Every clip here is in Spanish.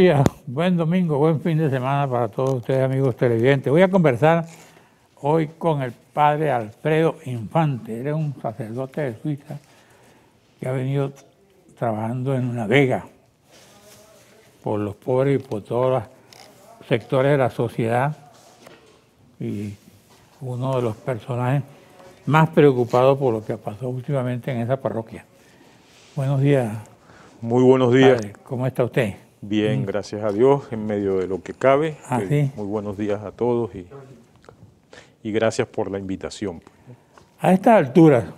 días, buen domingo, buen fin de semana para todos ustedes amigos televidentes. Voy a conversar hoy con el padre Alfredo Infante. Él es un sacerdote de Suiza que ha venido trabajando en una vega por los pobres y por todos los sectores de la sociedad. Y uno de los personajes más preocupados por lo que pasó últimamente en esa parroquia. Buenos días. Muy buenos días. ¿Cómo está usted? Bien, mm. gracias a Dios, en medio de lo que cabe. Ah, eh, muy buenos días a todos y, gracias por la invitación. Pues. A esta altura,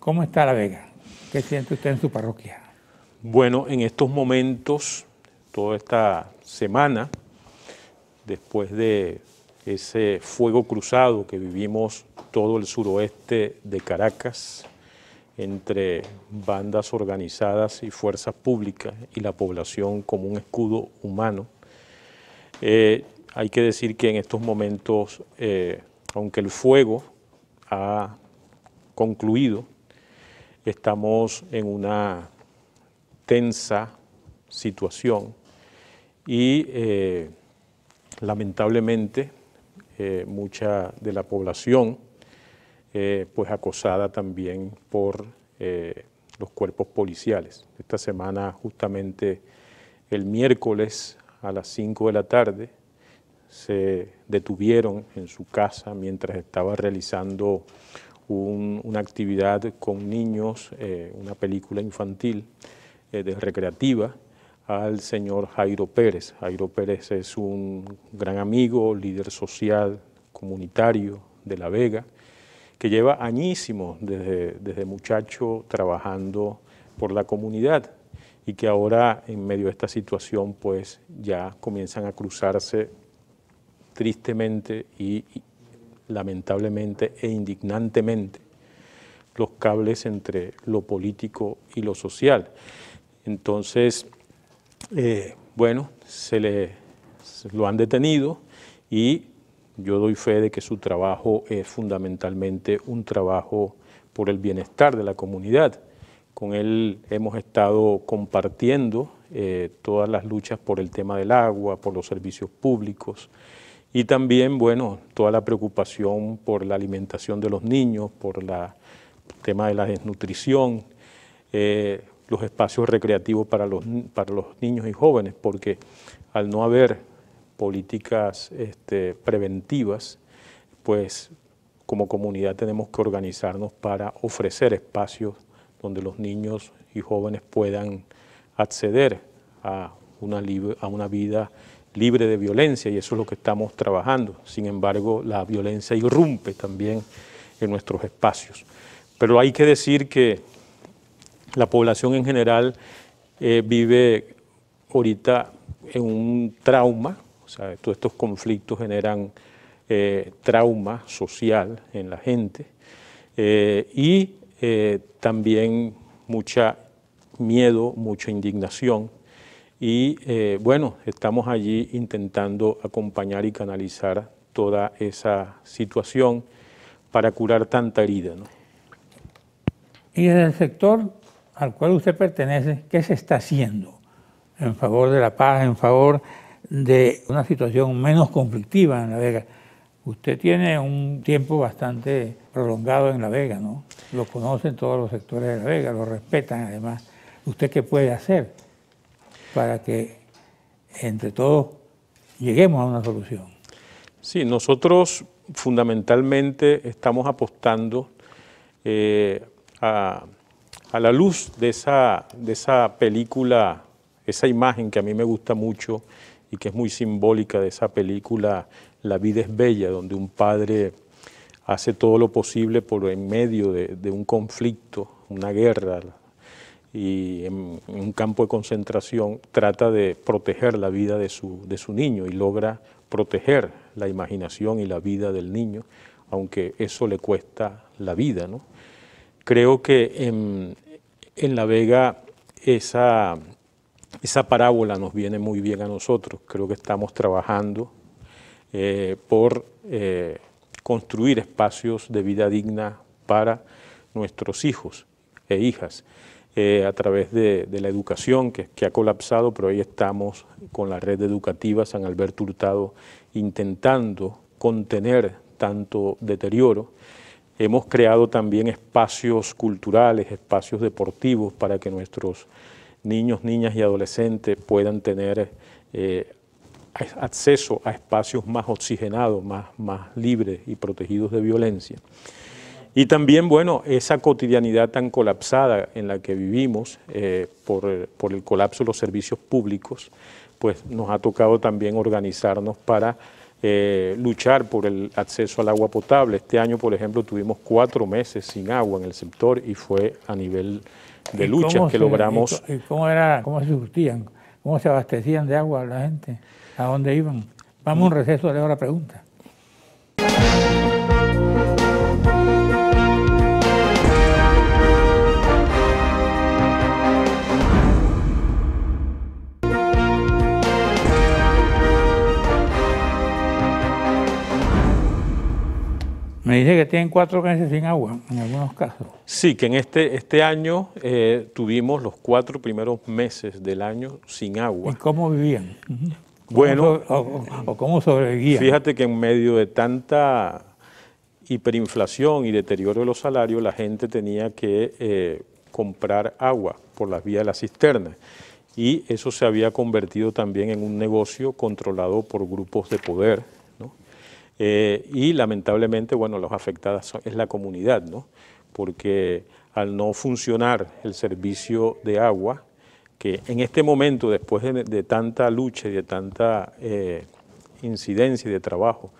¿cómo está La Vega? ¿Qué siente usted en su parroquia? Bueno, en estos momentos, toda esta semana, después de ese fuego cruzado que vivimos todo el suroeste de Caracas, entre bandas organizadas y fuerzas públicas y la población como un escudo humano. Eh, hay que decir que en estos momentos, eh, aunque el fuego ha concluido, estamos en una tensa situación y eh, lamentablemente mucha de la población eh, pues acosada también por eh, los cuerpos policiales. Esta semana, justamente el miércoles a las 5 de la tarde, se detuvieron en su casa mientras estaba realizando una actividad con niños, eh, una película infantil de recreativa, al señor Jairo Pérez. Jairo Pérez es un gran amigo, líder social, comunitario de La Vega, que lleva añísimos desde, desde muchacho trabajando por la comunidad y que ahora en medio de esta situación pues ya comienzan a cruzarse tristemente y, lamentablemente e indignantemente los cables entre lo político y lo social. Entonces, eh, bueno, se le lo han detenido y yo doy fe de que su trabajo es fundamentalmente un trabajo por el bienestar de la comunidad. Con él hemos estado compartiendo eh, todas las luchas por el tema del agua, por los servicios públicos y también, bueno, toda la preocupación por la alimentación de los niños, por el tema de la desnutrición, eh, los espacios recreativos para los, para los niños y jóvenes, porque al no haber políticas este, preventivas, pues como comunidad tenemos que organizarnos para ofrecer espacios donde los niños y jóvenes puedan acceder a una, vida libre de violencia y eso es lo que estamos trabajando. Sin embargo, la violencia irrumpe también en nuestros espacios. Pero hay que decir que la población en general eh, vive ahorita en un trauma todos estos conflictos generan eh, trauma social en la gente eh, y eh, también mucha miedo, mucha indignación. Y bueno, estamos allí intentando acompañar y canalizar toda esa situación para curar tanta herida. Y en el sector al cual usted pertenece, ¿qué se está haciendo en favor de la paz, en favor de una situación menos conflictiva en La Vega. Usted tiene un tiempo bastante prolongado en La Vega, ¿no? Lo conocen todos los sectores de La Vega, lo respetan además. ¿Usted qué puede hacer para que entre todos lleguemos a una solución? Sí, nosotros fundamentalmente estamos apostando eh, a, la luz de esa, de esa película, esa imagen que a mí me gusta mucho, y que es muy simbólica de esa película La vida es bella, donde un padre hace todo lo posible por en medio de, un conflicto, una guerra, y en, un campo de concentración trata de proteger la vida de su, niño y logra proteger la imaginación y la vida del niño, aunque eso le cuesta la vida. Creo que en La Vega esa, esa parábola nos viene muy bien a nosotros. Creo que estamos trabajando eh, por eh, construir espacios de vida digna para nuestros hijos e hijas eh, a través de, la educación que, ha colapsado, pero ahí estamos con la red educativa San Alberto Hurtado intentando contener tanto deterioro. Hemos creado también espacios culturales, espacios deportivos para que nuestros niños, niñas y adolescentes puedan tener eh, acceso a espacios más oxigenados, más, más libres y protegidos de violencia. Y también, bueno, esa cotidianidad tan colapsada en la que vivimos eh, por, el colapso de los servicios públicos, pues nos ha tocado también organizarnos para eh, luchar por el acceso al agua potable. Este año, por ejemplo, tuvimos cuatro meses sin agua en el sector y fue a nivel de lucha que logramos. cómo, era, cómo se surtían? ¿Cómo se abastecían de agua la gente? ¿A dónde iban? Vamos a un receso, le hago la pregunta. Me dice que tienen cuatro meses sin agua, en algunos casos. Sí, que en este, este año eh, tuvimos los cuatro primeros meses del año sin agua. ¿Y cómo vivían? bueno, o, cómo sobrevivían? Fíjate que en medio de tanta hiperinflación y deterioro de los salarios, la gente tenía que eh, comprar agua por las vías de las cisternas. y eso se había convertido también en un negocio controlado por grupos de poder eh, y lamentablemente, bueno, los afectados es la comunidad, ¿no? Porque al no funcionar el servicio de agua, que en este momento, después de, tanta lucha y de tanta eh, incidencia y de trabajo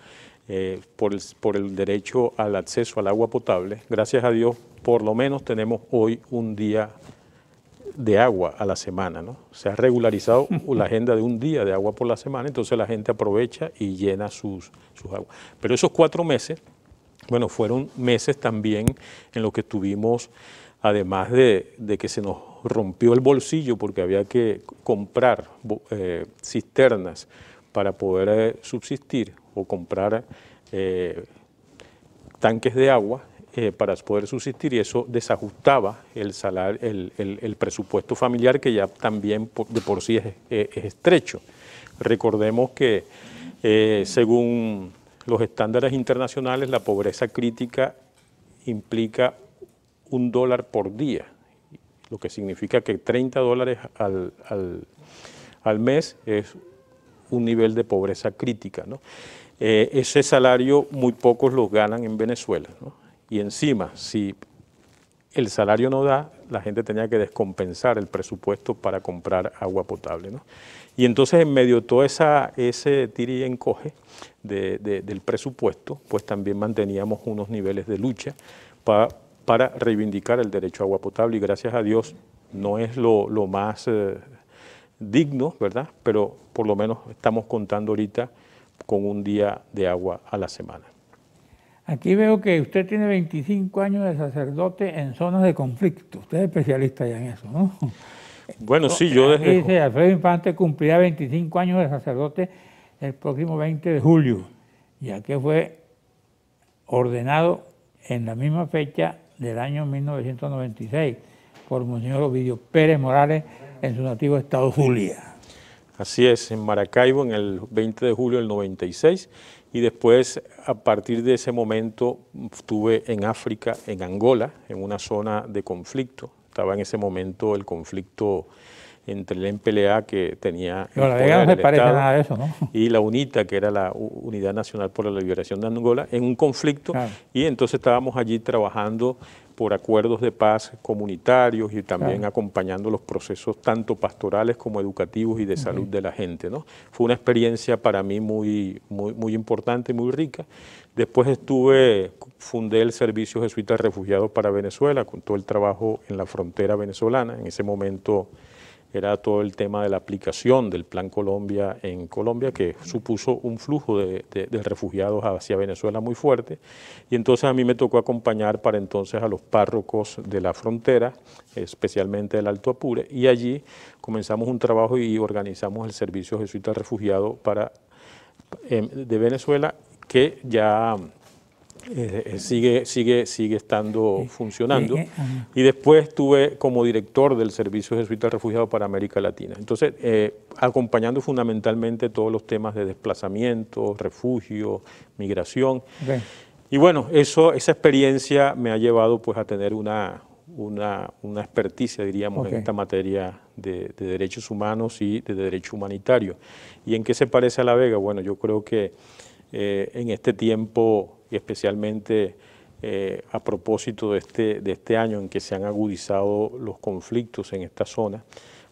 eh, por, el, por el derecho al acceso al agua potable, gracias a Dios, por lo menos tenemos hoy un día de agua a la semana, ¿no? Se ha regularizado la agenda de un día de agua por la semana, entonces la gente aprovecha y llena sus, sus aguas. Pero esos cuatro meses, bueno, fueron meses también en los que tuvimos, además de, que se nos rompió el bolsillo porque había que comprar eh, cisternas para poder eh, subsistir o comprar eh, tanques de agua, eh, para poder subsistir y eso desajustaba el, el, presupuesto familiar que ya también de por sí es, estrecho. Recordemos que eh, según los estándares internacionales la pobreza crítica implica un dólar por día, lo que significa que 30 dólares al, mes es un nivel de pobreza crítica. Eh, ese salario muy pocos lo ganan en Venezuela. Y encima, si el salario no da, la gente tenía que descompensar el presupuesto para comprar agua potable. Y entonces en medio de todo ese tiri y encoge del presupuesto, pues también manteníamos unos niveles de lucha para reivindicar el derecho a agua potable y gracias a Dios no es lo, más eh, digno, ¿verdad? Pero por lo menos estamos contando ahorita con un día de agua a la semana. Aquí veo que usted tiene 25 años de sacerdote en zonas de conflicto. Usted es especialista ya en eso, ¿no? Bueno, sí, yo desde... Dice, Alfredo Infante cumplirá 25 años de sacerdote el próximo 20 de julio, ya que fue ordenado en la misma fecha del año 1996 por Monseñor Ovidio Pérez Morales en su nativo estado Julia. Así es, en Maracaibo en el 20 de julio del 96 y después a partir de ese momento estuve en África, en Angola, en una zona de conflicto. Estaba en ese momento el conflicto entre el MPLA que tenía el poder, no parece nada a eso, ¿no? y la UNITA, que era la Unidad Nacional por la Liberación de Angola, en un conflicto y entonces estábamos allí trabajando por acuerdos de paz comunitarios y también acompañando los procesos tanto pastorales como educativos y de salud de la gente. ¿no? Fue una experiencia para mí muy, muy, muy importante, muy rica. Después estuve, fundé el Servicio Jesuita Refugiados para Venezuela, con todo el trabajo en la frontera venezolana. En ese momento era todo el tema de la aplicación del Plan Colombia en Colombia, que supuso un flujo de, refugiados hacia Venezuela muy fuerte. Y entonces a mí me tocó acompañar para entonces a los párrocos de la frontera, especialmente del Alto Apure, y allí comenzamos un trabajo y organizamos el Servicio Jesuita Refugiado para, em, de Venezuela, que ya eh, eh, sigue, sigue, sigue estando funcionando. Eh, y después estuve como director del Servicio Jesuita Refugiado para América Latina. Entonces, acompañando fundamentalmente todos los temas de desplazamiento, refugio, migración. Y bueno, eso, esa experiencia me ha llevado pues, a tener una, una, experticia, diríamos, en esta materia de, derechos humanos y de derecho humanitario. ¿Y en qué se parece a La Vega? Bueno, yo creo que en este tiempo y especialmente eh, a propósito de este, de este año en que se han agudizado los conflictos en esta zona,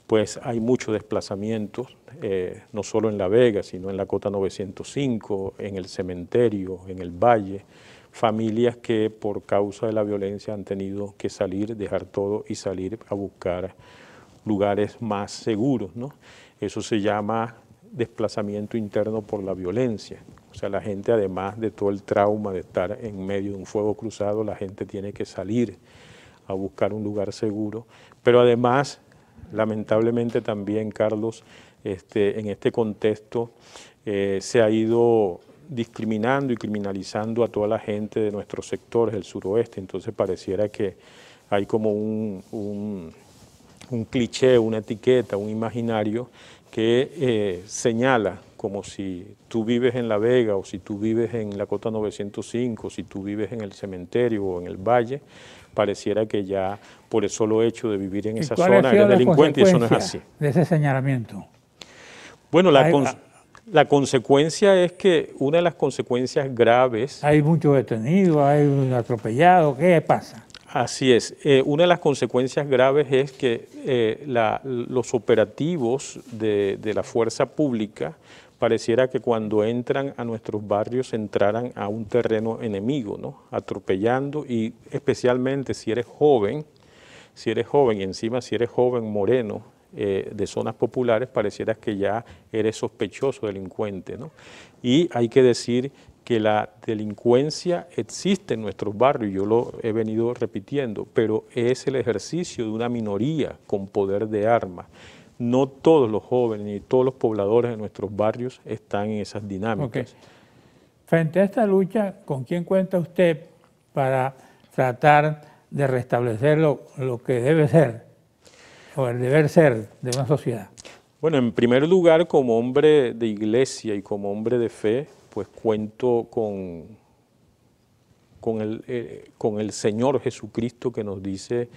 pues hay muchos desplazamientos, eh, no solo en La Vega, sino en la Cota 905, en el cementerio, en el valle, familias que por causa de la violencia han tenido que salir, dejar todo y salir a buscar lugares más seguros. ¿no? Eso se llama desplazamiento interno por la violencia, o sea, la gente, además de todo el trauma de estar en medio de un fuego cruzado, la gente tiene que salir a buscar un lugar seguro. Pero además, lamentablemente también, Carlos, este, en este contexto eh, se ha ido discriminando y criminalizando a toda la gente de nuestros sectores del suroeste. Entonces pareciera que hay como un, cliché, una etiqueta, un imaginario que eh, señala como si tú vives en La Vega o si tú vives en la Cota 905, si tú vives en el cementerio o en el valle, pareciera que ya por el solo hecho de vivir en esa zona eres delincuente y eso no es así. De ese señalamiento. Bueno, la, consecuencia es que una de las consecuencias graves... Hay muchos detenidos, hay un atropellado, ¿qué pasa? Así es. Eh, una de las consecuencias graves es que eh, los operativos de, de, la fuerza pública pareciera que cuando entran a nuestros barrios entraran a un terreno enemigo, ¿no? atropellando y especialmente si eres joven, si eres joven y encima si eres joven moreno eh, de zonas populares, pareciera que ya eres sospechoso delincuente. ¿no? Y hay que decir que la delincuencia existe en nuestros barrios, yo lo he venido repitiendo, pero es el ejercicio de una minoría con poder de arma, no todos los jóvenes ni todos los pobladores de nuestros barrios están en esas dinámicas. Frente a esta lucha, ¿con quién cuenta usted para tratar de restablecer lo, que debe ser o el deber ser de una sociedad? Bueno, en primer lugar, como hombre de iglesia y como hombre de fe, pues cuento con, con el eh, Señor Jesucristo que nos dice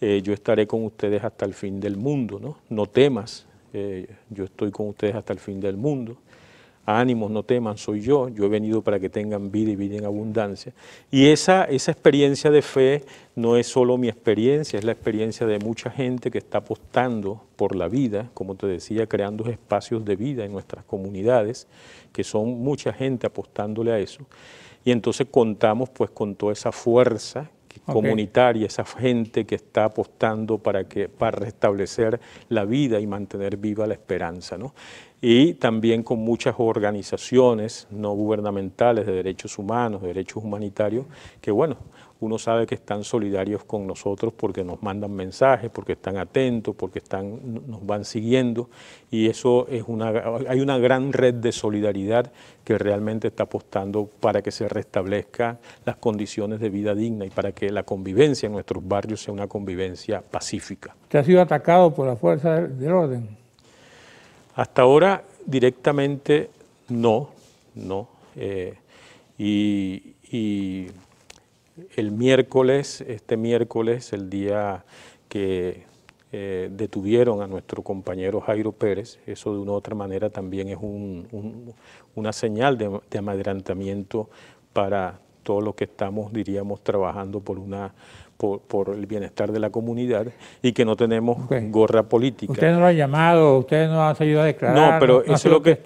eh, yo estaré con ustedes hasta el fin del mundo, ¿no? No temas, eh, yo estoy con ustedes hasta el fin del mundo. Ánimos, no teman, soy yo, yo he venido para que tengan vida y vida en abundancia. Y esa, esa experiencia de fe no es solo mi experiencia, es la experiencia de mucha gente que está apostando por la vida, como te decía, creando espacios de vida en nuestras comunidades, que son mucha gente apostándole a eso. Y entonces contamos pues con toda esa fuerza comunitaria, esa gente que está apostando para, que, para restablecer la vida y mantener viva la esperanza. ¿no? Y también con muchas organizaciones no gubernamentales de derechos humanos, derechos humanitarios, que bueno, uno sabe que están solidarios con nosotros porque nos mandan mensajes, porque están atentos, porque están, nos van siguiendo y eso es una, hay una gran red de solidaridad que realmente está apostando para que se restablezcan las condiciones de vida digna y para que la convivencia en nuestros barrios sea una convivencia pacífica. ¿Usted ha sido atacado por la fuerza del orden? Hasta ahora directamente no, no. Eh, y el miércoles, este miércoles, el día que eh, detuvieron a nuestro compañero Jairo Pérez, eso de una u otra manera también es una señal de, de para todo lo que estamos, diríamos, trabajando por una por, el bienestar de la comunidad y que no tenemos gorra política. Usted no lo ha llamado, usted no ha salido a declarar. No, pero eso, es lo que,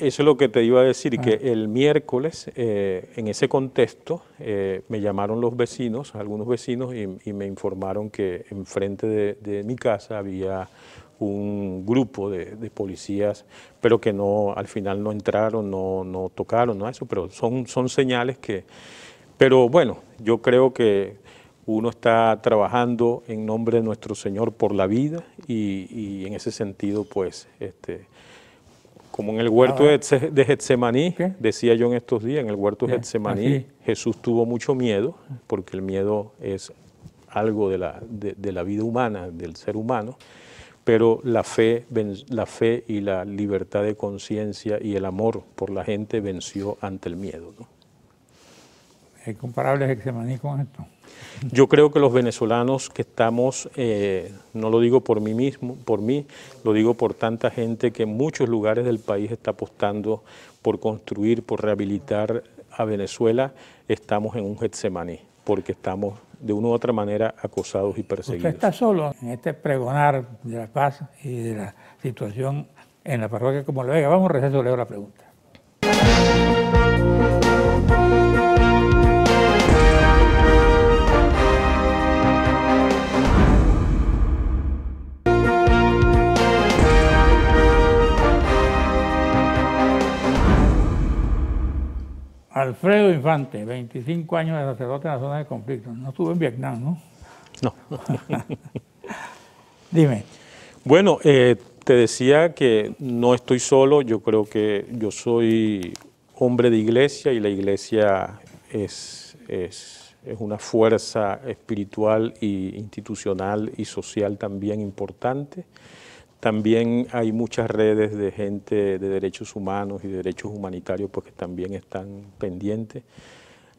es lo que te iba a decir, que ah. el miércoles, eh, en ese contexto, eh, me llamaron los vecinos, algunos vecinos, y, me informaron que enfrente de mi casa había un grupo de, policías, pero que no al final no entraron, no, tocaron, no eso, pero son, señales que... Pero bueno, yo creo que uno está trabajando en nombre de nuestro Señor por la vida y, en ese sentido, pues, este, como en el huerto de Getsemaní, decía yo en estos días, en el huerto de Getsemaní, Jesús tuvo mucho miedo, porque el miedo es algo de la vida humana, del ser humano, pero la fe, la fe y la libertad de conciencia y el amor por la gente venció ante el miedo. ¿no? comparable comparables con esto? Yo creo que los venezolanos que estamos, eh, no lo digo por mí mismo, por mí, lo digo por tanta gente que en muchos lugares del país está apostando por construir, por rehabilitar a Venezuela, estamos en un Getsemaní, porque estamos de una u otra manera acosados y perseguidos. Usted está solo en este pregonar de la paz y de la situación en la parroquia como la Vega. Vamos a leo la pregunta. Alfredo Infante, 25 años de sacerdote en la zona de conflicto. No estuvo en Vietnam, ¿no? No. Dime. Bueno, eh, te decía que no estoy solo, yo creo que yo soy hombre de iglesia y la iglesia es, es, es una fuerza espiritual e institucional y social también importante. También hay muchas redes de gente de derechos humanos y de derechos humanitarios porque pues, también están pendientes.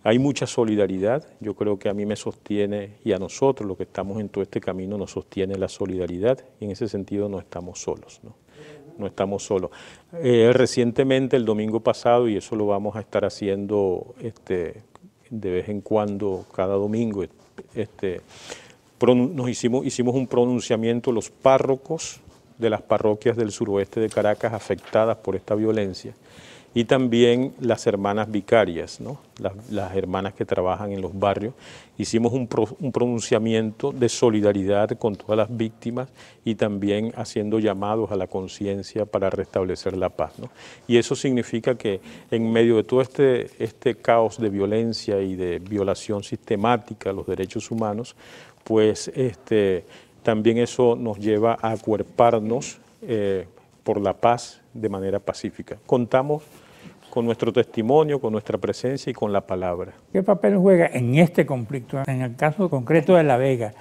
Hay mucha solidaridad, yo creo que a mí me sostiene y a nosotros los que estamos en todo este camino nos sostiene la solidaridad y en ese sentido no estamos solos, no, estamos solos. Eh, recientemente, el domingo pasado, y eso lo vamos a estar haciendo este, de vez en cuando, cada domingo, este, nos hicimos, hicimos un pronunciamiento los párrocos de las parroquias del suroeste de Caracas afectadas por esta violencia y también las hermanas vicarias, ¿no? las, hermanas que trabajan en los barrios. Hicimos un, pronunciamiento de solidaridad con todas las víctimas y también haciendo llamados a la conciencia para restablecer la paz. Y eso significa que en medio de todo este, este caos de violencia y de violación sistemática a los derechos humanos, pues este, también eso nos lleva a acuerparnos eh, por la paz de manera pacífica. Contamos con nuestro testimonio, con nuestra presencia y con la palabra. ¿Qué papel juega en este conflicto, en el caso concreto de La Vega,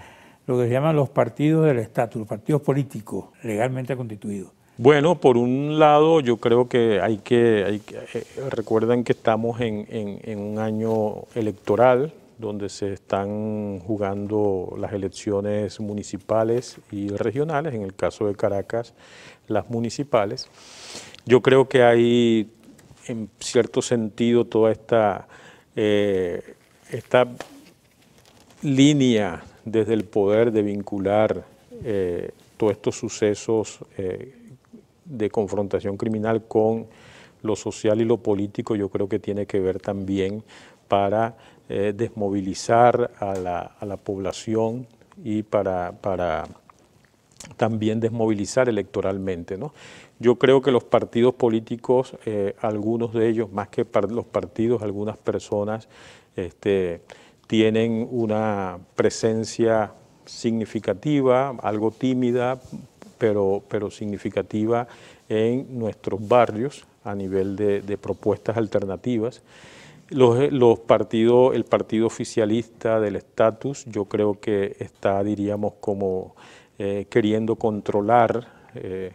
lo que se llaman los partidos del estatus, los partidos políticos legalmente constituidos? Bueno, por un lado yo creo que hay que, hay que eh, recuerden que estamos en un año electoral, donde se están jugando las elecciones municipales y regionales, en el caso de Caracas, las municipales. Yo creo que hay, en cierto sentido, toda esta, eh, esta línea desde el poder de vincular eh, todos estos sucesos eh, de confrontación criminal con lo social y lo político, yo creo que tiene que ver también para eh, desmovilizar a la, población y para, también desmovilizar electoralmente. Yo creo que los partidos políticos, eh, algunos de ellos, más que los partidos, algunas personas, este, tienen una presencia significativa, algo tímida, pero, pero significativa en nuestros barrios a nivel de propuestas alternativas. Los, eh, partidos, el partido oficialista del estatus, yo creo que está, diríamos, como eh, queriendo controlar eh,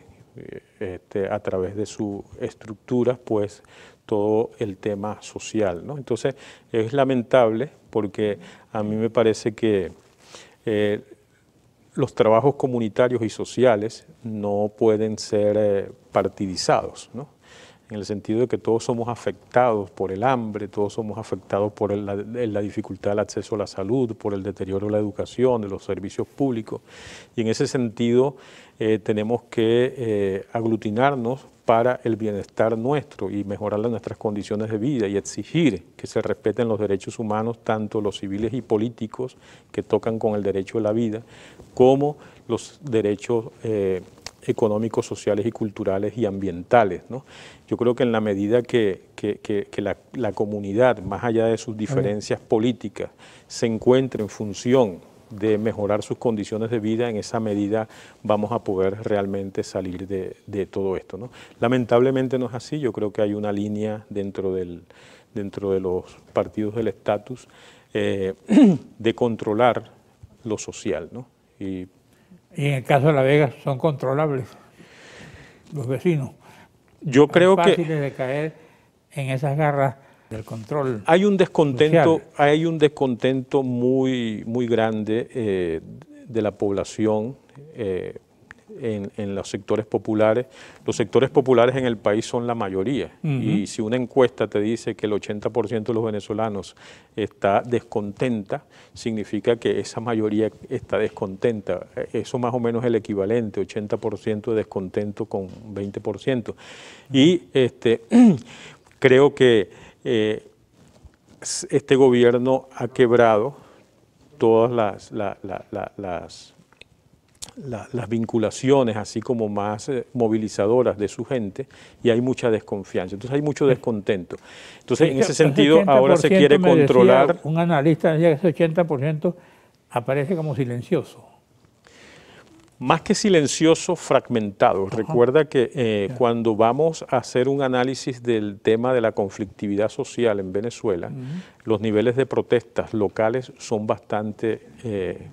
este, a través de su estructura pues todo el tema social. Entonces es lamentable porque a mí me parece que los trabajos comunitarios y sociales no pueden ser partidizados. ¿no? en el sentido de que todos somos afectados por el hambre, todos somos afectados por la, dificultad del acceso a la salud, por el deterioro de la educación, de los servicios públicos. Y en ese sentido eh, tenemos que eh, aglutinarnos para el bienestar nuestro y mejorar nuestras condiciones de vida y exigir que se respeten los derechos humanos, tanto los civiles y políticos que tocan con el derecho a la vida, como los derechos eh, económicos, sociales y culturales y ambientales. Yo creo que en la medida que, la, comunidad, más allá de sus diferencias políticas, se encuentre en función de mejorar sus condiciones de vida, en esa medida vamos a poder realmente salir de, todo esto. Lamentablemente no es así, yo creo que hay una línea dentro, del, dentro de los partidos del estatus eh, de controlar lo social. ¿no? Y y en el caso de La Vega son controlables los vecinos. Yo creo que... fáciles que... de caer en esas garras del control. Hay un descontento, hay un descontento muy, muy grande eh, de la población. Eh, en, los sectores populares. Los sectores populares en el país son la mayoría y si una encuesta te dice que el 80% de los venezolanos está descontenta, significa que esa mayoría está descontenta. Eso más o menos es el equivalente, 80% de descontento con 20%. Y este, creo que eh, este gobierno ha quebrado todas las las vinculaciones así como más eh, movilizadoras de su gente y hay mucha desconfianza. Entonces hay mucho descontento. Entonces en ese sentido ahora se quiere controlar. un analista decía que ese 80% aparece como silencioso. Más que silencioso, fragmentado. Recuerda que eh, cuando vamos a hacer un análisis del tema de la conflictividad social en Venezuela, los niveles de protestas locales son bastante... Eh,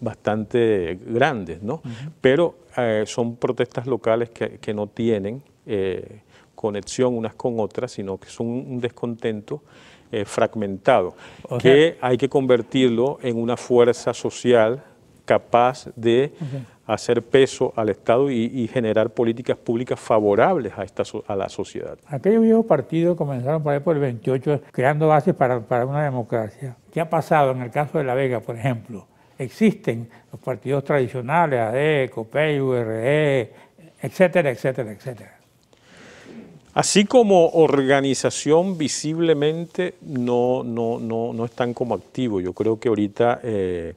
bastante grandes, ¿no? Pero eh, son protestas locales que, no tienen eh, conexión unas con otras, sino que son un descontento eh, fragmentado, que hay que convertirlo en una fuerza social capaz de hacer peso al Estado y, generar políticas públicas favorables a, esta, a la sociedad. Aquellos viejos partidos comenzaron por ahí por el 28, creando bases para, para una democracia. ¿Qué ha pasado en el caso de La Vega, por ejemplo? existen los partidos tradicionales, AD, COPEI, URE, etcétera, etcétera, etcétera. Así como organización visiblemente no, no, no, están como activos. Yo creo que ahorita eh,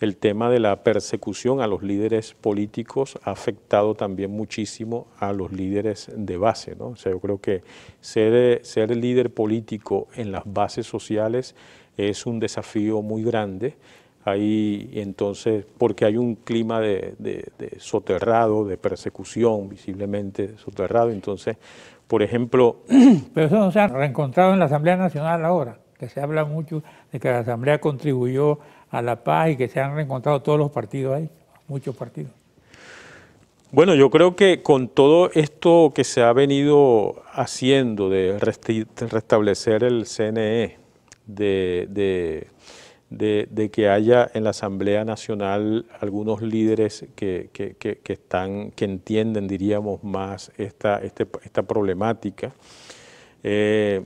el tema de la persecución a los líderes políticos ha afectado también muchísimo a los líderes de base. O sea, yo creo que ser, ser líder político en las bases sociales es un desafío muy grande Ahí entonces, porque hay un clima de, soterrado, de persecución, visiblemente soterrado. Entonces, por ejemplo... Pero eso no se ha reencontrado en la Asamblea Nacional ahora, que se habla mucho de que la Asamblea contribuyó a la paz y que se han reencontrado todos los partidos ahí, muchos partidos. Bueno, yo creo que con todo esto que se ha venido haciendo de restablecer el CNE, de de, que haya en la Asamblea Nacional algunos líderes que, están, que entienden, diríamos, más esta, este, esta problemática, eh,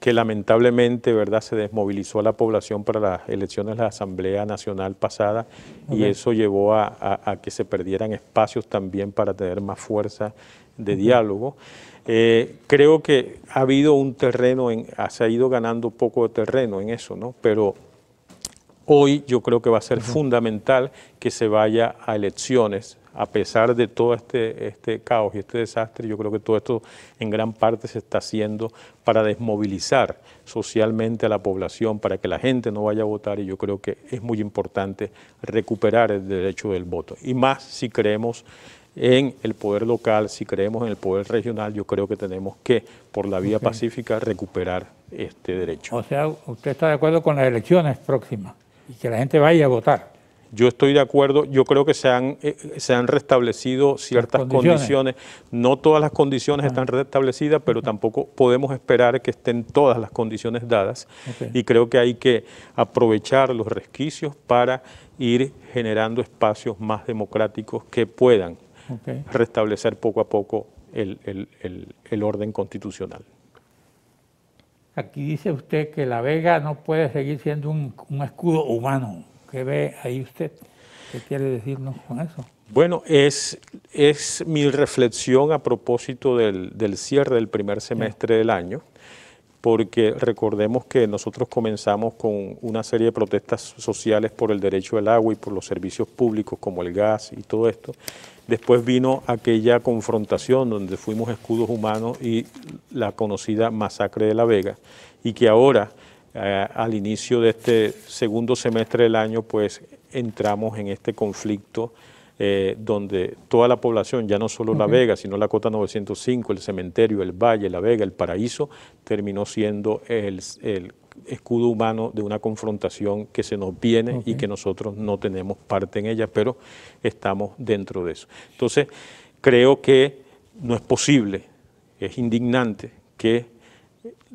que lamentablemente ¿verdad? se desmovilizó a la población para las elecciones de la Asamblea Nacional pasada y eso llevó a, que se perdieran espacios también para tener más fuerza de diálogo. Eh, creo que ha habido un terreno, en, se ha ido ganando poco de terreno en eso, ¿no? pero hoy yo creo que va a ser fundamental que se vaya a elecciones. A pesar de todo este, este caos y este desastre, yo creo que todo esto en gran parte se está haciendo para desmovilizar socialmente a la población, para que la gente no vaya a votar y yo creo que es muy importante recuperar el derecho del voto. Y más si creemos en el poder local, si creemos en el poder regional, yo creo que tenemos que, por la vía pacífica, recuperar este derecho. O sea, usted está de acuerdo con las elecciones próximas y que la gente vaya a votar. Yo estoy de acuerdo, yo creo que se han, eh, se han restablecido ciertas condiciones. no todas las condiciones ah. están restablecidas, pero tampoco podemos esperar que estén todas las condiciones dadas y creo que hay que aprovechar los resquicios para ir generando espacios más democráticos que puedan restablecer poco a poco el orden constitucional. Aquí dice usted que la vega no puede seguir siendo un, un escudo humano. ¿Qué ve ahí usted? ¿Qué quiere decirnos con eso? Bueno, es, es mi reflexión a propósito del, cierre del primer semestre del año porque recordemos que nosotros comenzamos con una serie de protestas sociales por el derecho al agua y por los servicios públicos como el gas y todo esto. Después vino aquella confrontación donde fuimos escudos humanos y la conocida masacre de La Vega y que ahora eh, al inicio de este segundo semestre del año pues entramos en este conflicto eh, donde toda la población, ya no solo La Vega, sino la Cota 905, el cementerio, el Valle, La Vega, el Paraíso, terminó siendo el, escudo humano de una confrontación que se nos viene y que nosotros no tenemos parte en ella, pero estamos dentro de eso. Entonces, creo que no es posible, es indignante que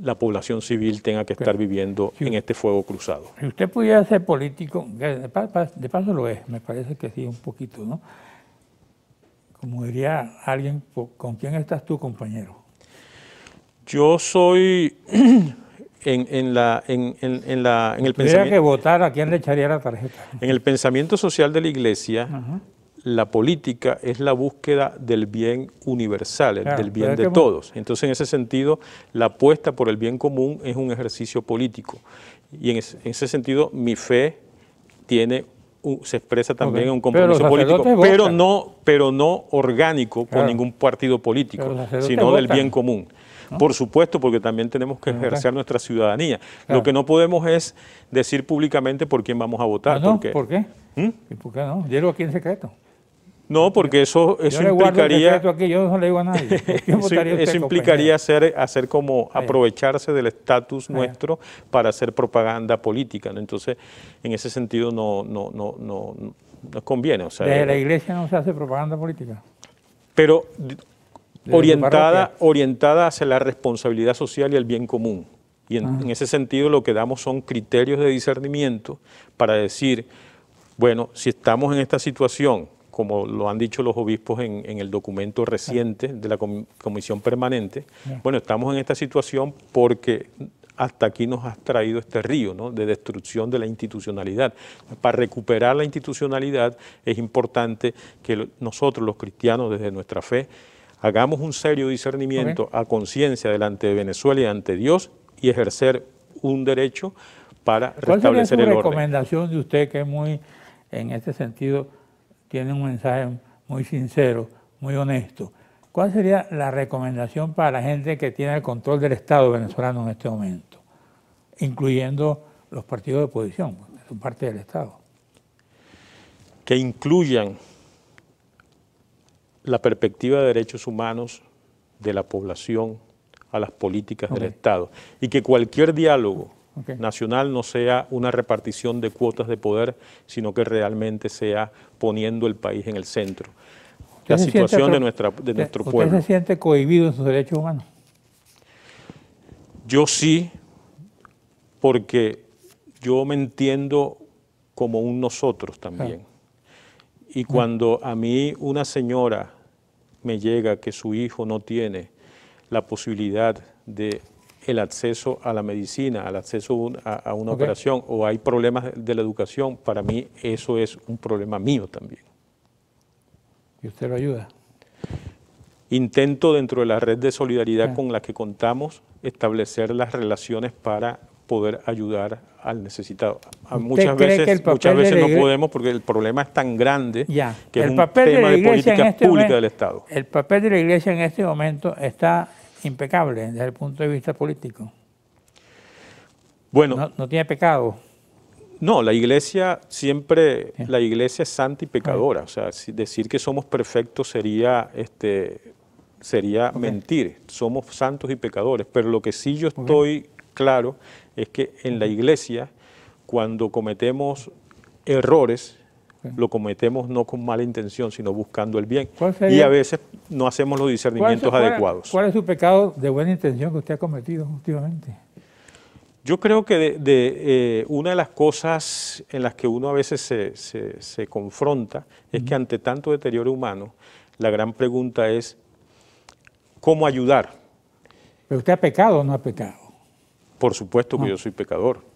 la población civil tenga que estar viviendo en este fuego cruzado. Si usted pudiera ser político, de paso, lo es, me parece que sí, un poquito, ¿no? Como diría alguien, ¿con quién estás tú, compañero? Yo soy En, en, la, en, en, la, en el pensamiento... que votar, ¿a quién le echaría la tarjeta? En el pensamiento social de la iglesia, la política es la búsqueda del bien universal, del bien de todos. Entonces, en ese sentido, la apuesta por el bien común es un ejercicio político. Y en ese, sentido, mi fe tiene se expresa también en un compromiso político, pero no, pero no orgánico con ningún partido político, sino del bien común. Por supuesto, porque también tenemos que ejercer nuestra ciudadanía. Lo que no podemos es decir públicamente por quién vamos a votar. Ah, ¿Por qué? ¿Mm? ¿Y ¿Por qué no? aquí en secreto. No, porque eso, eso implicaría. eso, implicaría hacer, hacer como aprovecharse del estatus nuestro para hacer propaganda política. Entonces, en ese sentido no, no, no, no, conviene. O eh, la iglesia no se hace propaganda política. Pero orientada, orientada hacia la responsabilidad social y el bien común. Y en, ese sentido lo que damos son criterios de discernimiento para decir, bueno, si estamos en esta situación como lo han dicho los obispos en, el documento reciente de la Comisión Permanente, bueno, estamos en esta situación porque hasta aquí nos ha traído este río de destrucción de la institucionalidad. Para recuperar la institucionalidad es importante que nosotros los cristianos desde nuestra fe hagamos un serio discernimiento a conciencia delante de Venezuela y ante Dios y ejercer un derecho para restablecer el orden. ¿Cuál la recomendación de usted que es muy, en este sentido, tiene un mensaje muy sincero, muy honesto. ¿Cuál sería la recomendación para la gente que tiene el control del Estado venezolano en este momento, incluyendo los partidos de oposición, que son parte del Estado? Que incluyan la perspectiva de derechos humanos de la población a las políticas del Estado y que cualquier diálogo nacional no sea una repartición de cuotas de poder, sino que realmente sea poniendo el país en el centro. La situación de, nuestra, de nuestro pueblo. ¿Usted se siente cohibido en sus derechos humanos? Yo sí, porque yo me entiendo como un nosotros también. Y cuando a mí una señora me llega que su hijo no tiene la posibilidad de el acceso a la medicina, al acceso a, una operación, o hay problemas de la educación, para mí eso es un problema mío también. ¿Y usted lo ayuda? Intento dentro de la red de solidaridad ah. con la que contamos establecer las relaciones para poder ayudar al necesitado. Muchas veces, veces no podemos porque el problema es tan grande que es un tema de, política este pública del Estado. El papel de la Iglesia en este momento está impecable desde el punto de vista político. Bueno, no, tiene pecado. No, la iglesia siempre, la iglesia es santa y pecadora. O sea, decir que somos perfectos sería, este, sería mentir. Somos santos y pecadores. Pero lo que sí yo estoy claro es que en la iglesia, cuando cometemos errores, lo cometemos no con mala intención, sino buscando el bien. y a veces no hacemos los discernimientos adecuados. ¿Cuál es su pecado de buena intención que usted ha cometido últimamente? Yo creo que de, eh, una de las cosas en las que uno a veces se, confronta es que ante tanto deterioro humano, la gran pregunta es, ¿cómo ayudar? Pero usted ha pecado o no ha pecado. Por supuesto que yo soy pecador.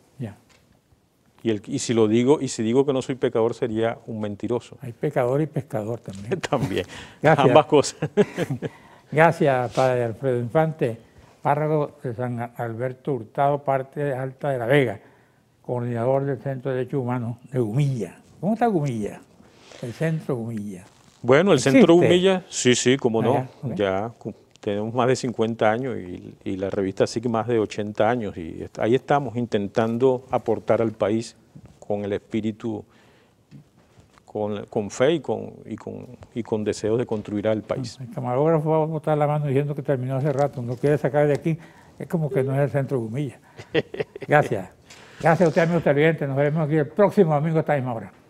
Y, si lo digo, y si digo que no soy pecador, sería un mentiroso. Hay pecador y pescador también. también, ambas cosas. Gracias, Padre Alfredo Infante, párrago de San Alberto Hurtado, parte de alta de La Vega, coordinador del Centro de Derechos Humanos de Gumilla. ¿Cómo está Gumilla? El Centro Gumilla. Bueno, el Centro Gumilla, sí, sí, cómo no, ya tenemos más de 50 años y, la revista sigue más de 80 años y ahí estamos intentando aportar al país con el espíritu, con, fe y con, y, de construir al país. El camarógrafo va a botar la mano diciendo que terminó hace rato, no quiere sacar de aquí, es como que no es el centro Gumilla. Gracias. Gracias a usted, amigos televidentes, nos veremos aquí el próximo domingo a esta